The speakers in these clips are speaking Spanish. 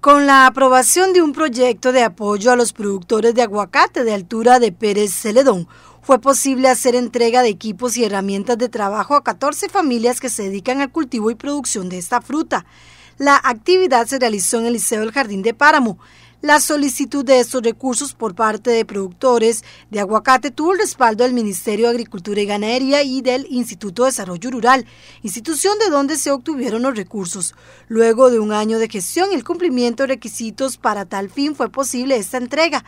Con la aprobación de un proyecto de apoyo a los productores de aguacate de altura de Pérez Celedón, fue posible hacer entrega de equipos y herramientas de trabajo a 14 familias que se dedican al cultivo y producción de esta fruta. La actividad se realizó en el Liceo del Jardín de Páramo. La solicitud de estos recursos por parte de productores de aguacate tuvo el respaldo del Ministerio de Agricultura y Ganadería y del Instituto de Desarrollo Rural, institución de donde se obtuvieron los recursos. Luego de un año de gestión y el cumplimiento de requisitos para tal fin fue posible esta entrega.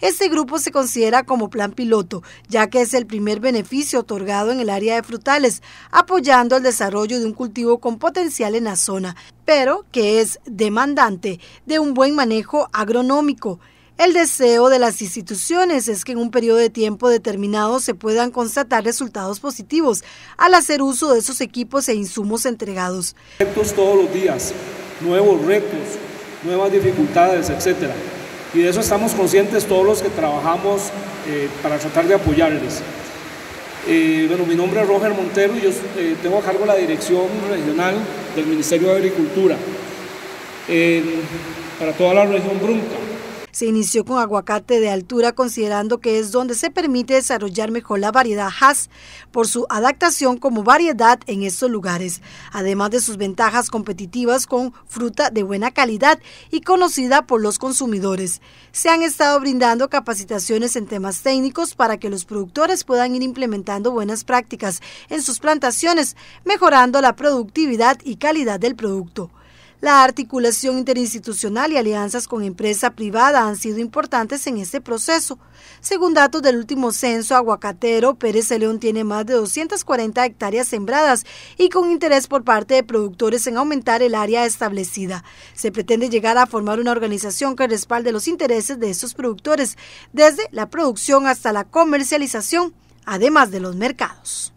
Este grupo se considera como plan piloto, ya que es el primer beneficio otorgado en el área de frutales, apoyando el desarrollo de un cultivo con potencial en la zona, pero que es demandante de un buen manejo agronómico. El deseo de las instituciones es que en un periodo de tiempo determinado se puedan constatar resultados positivos al hacer uso de esos equipos e insumos entregados. todos los días, nuevos retos, nuevas dificultades, etcétera y de eso estamos conscientes todos los que trabajamos eh, para tratar de apoyarles. Eh, bueno, mi nombre es Roger Montero y yo eh, tengo a cargo la dirección regional del Ministerio de Agricultura para toda la región Brunca. Se inició con aguacate de altura considerando que es donde se permite desarrollar mejor la variedad Hass por su adaptación como variedad en estos lugares, además de sus ventajas competitivas con fruta de buena calidad y conocida por los consumidores. Se han estado brindando capacitaciones en temas técnicos para que los productores puedan ir implementando buenas prácticas en sus plantaciones, mejorando la productividad y calidad del producto. La articulación interinstitucional y alianzas con empresa privada han sido importantes en este proceso. Según datos del último censo aguacatero, Pérez de León tiene más de 240 hectáreas sembradas y con interés por parte de productores en aumentar el área establecida. Se pretende llegar a formar una organización que respalde los intereses de estos productores, desde la producción hasta la comercialización, además de los mercados.